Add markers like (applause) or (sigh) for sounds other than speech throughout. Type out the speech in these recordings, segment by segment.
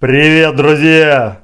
Привет, друзья!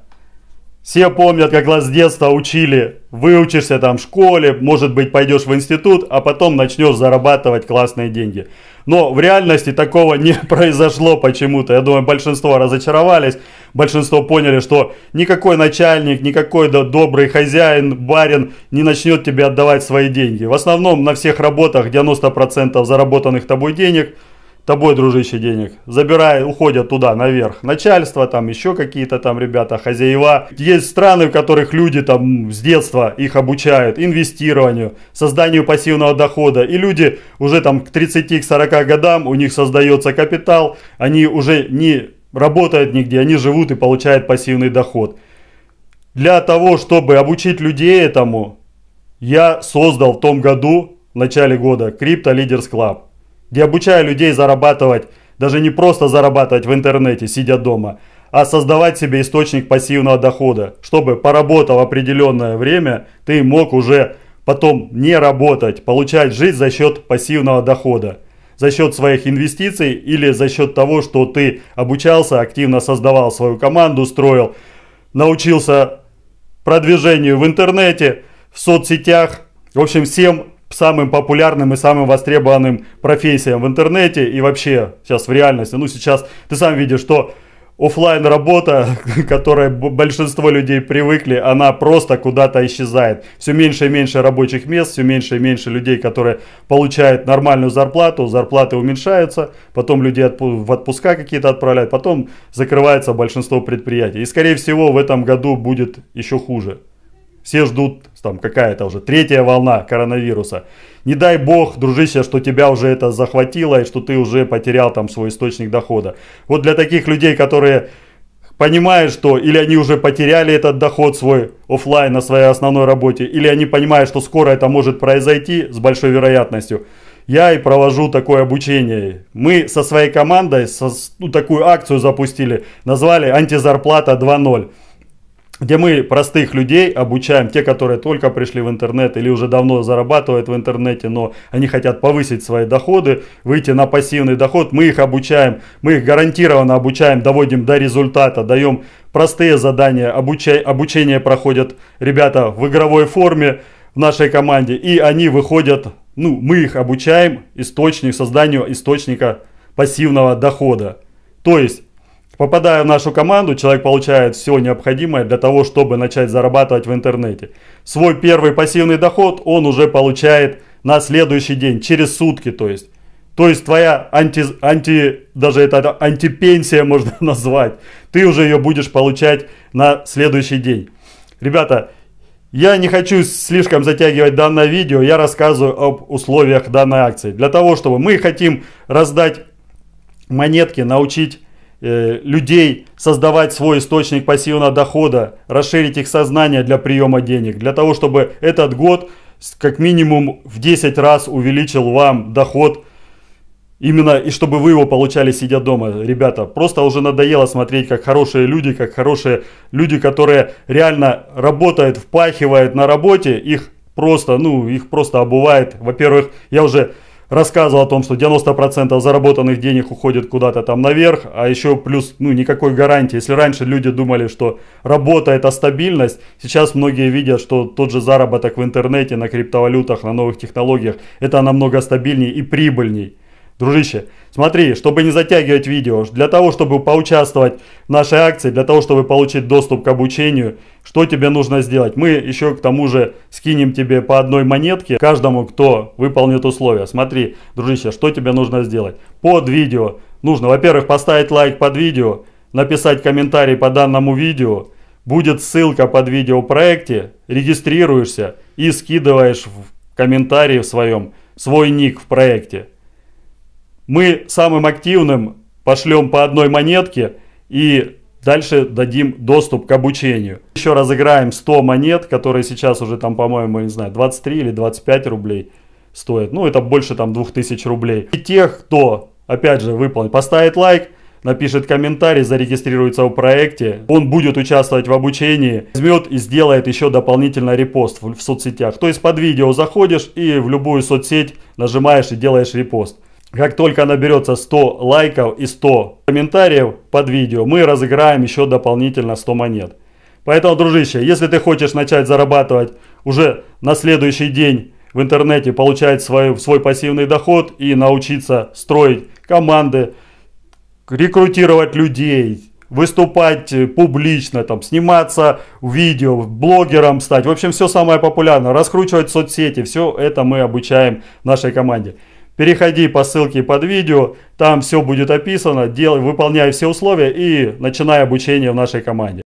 Все помнят, как вас с детства учили. Выучишься там в школе, может быть пойдешь в институт, а потом начнешь зарабатывать классные деньги. Но в реальности такого не (laughs) произошло почему-то. Я думаю, большинство разочаровались, большинство поняли, что никакой начальник, никакой да, добрый хозяин, барин не начнет тебе отдавать свои деньги. В основном на всех работах 90% заработанных тобой денег – тобой, дружище, денег. Забирай, уходят туда, наверх. Начальство, там еще какие-то там ребята, хозяева. Есть страны, в которых люди там с детства их обучают инвестированию, созданию пассивного дохода. И люди уже там к 30-40 годам, у них создается капитал, они уже не работают нигде, они живут и получают пассивный доход. Для того, чтобы обучить людей этому, я создал в том году, в начале года, Крипто Leaders Club где обучаю людей зарабатывать, даже не просто зарабатывать в интернете, сидя дома, а создавать себе источник пассивного дохода, чтобы поработав определенное время, ты мог уже потом не работать, получать жизнь за счет пассивного дохода, за счет своих инвестиций или за счет того, что ты обучался, активно создавал свою команду, строил, научился продвижению в интернете, в соцсетях, в общем, всем самым популярным и самым востребованным профессиям в интернете и вообще сейчас в реальности. Ну, сейчас ты сам видишь, что офлайн работа, (laughs) которой большинство людей привыкли, она просто куда-то исчезает. Все меньше и меньше рабочих мест, все меньше и меньше людей, которые получают нормальную зарплату, зарплаты уменьшаются, потом люди в отпуска какие-то отправляют, потом закрывается большинство предприятий. И скорее всего в этом году будет еще хуже. Все ждут там какая-то уже третья волна коронавируса. Не дай бог, дружище, что тебя уже это захватило и что ты уже потерял там свой источник дохода. Вот для таких людей, которые понимают, что или они уже потеряли этот доход свой офлайн на своей основной работе, или они понимают, что скоро это может произойти с большой вероятностью. Я и провожу такое обучение. Мы со своей командой со, ну, такую акцию запустили, назвали «Антизарплата 2.0» где мы простых людей обучаем, те, которые только пришли в интернет или уже давно зарабатывают в интернете, но они хотят повысить свои доходы, выйти на пассивный доход, мы их обучаем, мы их гарантированно обучаем, доводим до результата, даем простые задания, обучай, обучение проходят ребята в игровой форме в нашей команде, и они выходят, ну, мы их обучаем источник, созданию источника пассивного дохода. То есть Попадая в нашу команду, человек получает все необходимое для того, чтобы начать зарабатывать в интернете. Свой первый пассивный доход он уже получает на следующий день, через сутки, то есть. То есть твоя анти, анти, даже это антипенсия (laughs) можно назвать, ты уже ее будешь получать на следующий день. Ребята, я не хочу слишком затягивать данное видео, я рассказываю об условиях данной акции. Для того, чтобы мы хотим раздать монетки, научить Э, людей создавать свой источник пассивного дохода, расширить их сознание для приема денег, для того, чтобы этот год как минимум в 10 раз увеличил вам доход, именно и чтобы вы его получали сидя дома, ребята. Просто уже надоело смотреть, как хорошие люди, как хорошие люди, которые реально работают, впахивают на работе, их просто, ну, их просто обувает. Во-первых, я уже рассказывал о том, что 90% заработанных денег уходит куда-то там наверх, а еще плюс, ну, никакой гарантии. Если раньше люди думали, что работа это стабильность, сейчас многие видят, что тот же заработок в интернете, на криптовалютах, на новых технологиях, это намного стабильнее и прибыльней. Дружище, смотри, чтобы не затягивать видео, для того, чтобы поучаствовать в нашей акции, для того, чтобы получить доступ к обучению, что тебе нужно сделать? Мы еще к тому же скинем тебе по одной монетке каждому, кто выполнит условия. Смотри, дружище, что тебе нужно сделать? Под видео нужно, во-первых, поставить лайк под видео, написать комментарий по данному видео, будет ссылка под видео в проекте, регистрируешься и скидываешь в комментарии в своем свой ник в проекте мы самым активным пошлем по одной монетке и дальше дадим доступ к обучению. Еще разыграем 100 монет, которые сейчас уже там, по-моему, не знаю, 23 или 25 рублей стоят. Ну, это больше там 2000 рублей. И тех, кто, опять же, выполнит, поставит лайк, напишет комментарий, зарегистрируется в проекте, он будет участвовать в обучении, возьмет и сделает еще дополнительный репост в, в соцсетях. То есть под видео заходишь и в любую соцсеть нажимаешь и делаешь репост. Как только наберется 100 лайков и 100 комментариев под видео, мы разыграем еще дополнительно 100 монет. Поэтому, дружище, если ты хочешь начать зарабатывать уже на следующий день в интернете, получать свой, свой пассивный доход и научиться строить команды, рекрутировать людей, выступать э, публично, там, сниматься в видео, блогером стать. В общем, все самое популярное. Раскручивать соцсети. Все это мы обучаем нашей команде. Переходи по ссылке под видео, там все будет описано, делай, выполняй все условия и начинай обучение в нашей команде.